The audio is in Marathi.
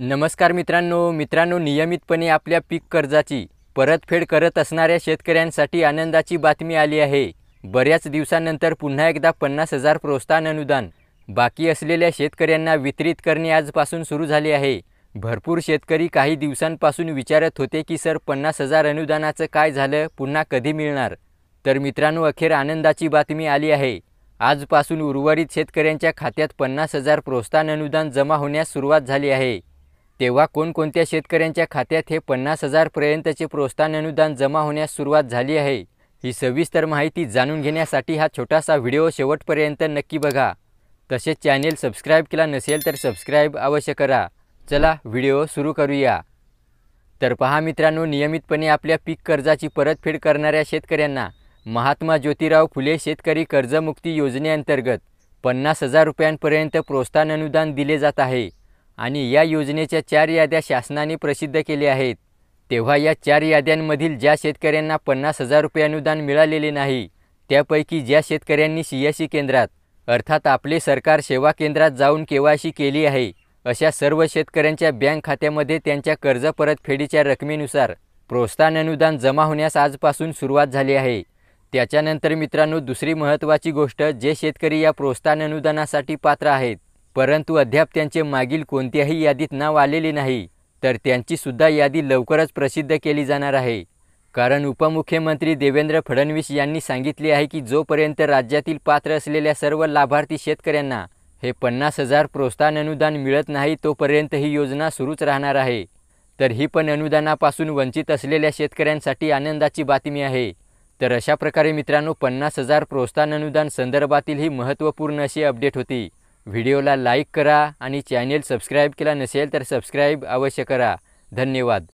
नमस्कार मित्रांनो मित्रांनो नियमितपणे आपल्या पीक कर्जाची परतफेड करत असणाऱ्या शेतकऱ्यांसाठी आनंदाची बातमी आली आहे बऱ्याच दिवसानंतर पुन्हा एकदा पन्नास हजार प्रोत्साहन अनुदान बाकी असलेल्या शेतकऱ्यांना वितरित करणे आजपासून सुरू झाले आहे भरपूर शेतकरी काही दिवसांपासून विचारत होते की सर पन्नास हजार अनुदानाचं काय झालं पुन्हा कधी मिळणार तर मित्रांनो अखेर आनंदाची बातमी आली आहे आजपासून उर्वरित शेतकऱ्यांच्या खात्यात पन्नास हजार प्रोत्साहन अनुदान जमा होण्यास सुरुवात झाली आहे तेव्हा कोणकोणत्या शेतकऱ्यांच्या खात्यात हे पन्नास हजारपर्यंतचे प्रोत्साहन अनुदान जमा होण्यास सुरुवात झाली आहे ही सविस्तर माहिती जाणून घेण्यासाठी हा छोटासा व्हिडिओ शेवटपर्यंत नक्की बघा तसेच चॅनेल सबस्क्राईब केला नसेल तर सबस्क्राईब अवश्य करा चला व्हिडिओ सुरू करूया तर पहा मित्रांनो नियमितपणे आपल्या पीक कर्जाची परतफेड करणाऱ्या शेतकऱ्यांना महात्मा ज्योतिराव फुले शेतकरी कर्जमुक्ती योजनेअंतर्गत पन्नास हजार रुपयांपर्यंत प्रोत्साहन अनुदान दिले जात आहे आणि या योजनेच्या चार याद्या शासनाने प्रसिद्ध केल्या आहेत तेव्हा या चार याद्यांमधील ज्या शेतकऱ्यांना पन्नास हजार रुपये अनुदान मिळालेले नाही त्यापैकी ज्या शेतकऱ्यांनी सी केंद्रात अर्थात आपले सरकार सेवा केंद्रात जाऊन केवायसी केली आहे अशा सर्व शेतकऱ्यांच्या बँक खात्यामध्ये त्यांच्या कर्ज परतफेडीच्या रकमेनुसार प्रोत्साहन अनुदान जमा होण्यास आजपासून सुरुवात झाली आहे त्याच्यानंतर मित्रांनो दुसरी महत्त्वाची गोष्ट जे शेतकरी या प्रोत्साहन अनुदानासाठी पात्र आहेत परंतु अद्याप त्यांचे मागील कोणत्याही यादीत नाव आलेले नाही तर त्यांची सुद्धा यादी लवकरच प्रसिद्ध केली जाणार आहे कारण उपमुख्यमंत्री देवेंद्र फडणवीस यांनी सांगितले आहे की जोपर्यंत राज्यातील पात्र असलेल्या सर्व लाभार्थी शेतकऱ्यांना हे पन्नास हजार प्रोत्साहन अनुदान मिळत नाही तोपर्यंत ही योजना सुरूच राहणार आहे तर ही पण अनुदानापासून वंचित असलेल्या शेतकऱ्यांसाठी आनंदाची बातमी आहे तर अशा प्रकारे मित्रांनो पन्नास हजार प्रोत्साहन अनुदान संदर्भातील ही महत्त्वपूर्ण अशी अपडेट होती व्हिडिओला लाईक करा आणि चॅनेल सबस्क्राईब केला नसेल तर सबस्क्राईब अवश्य करा धन्यवाद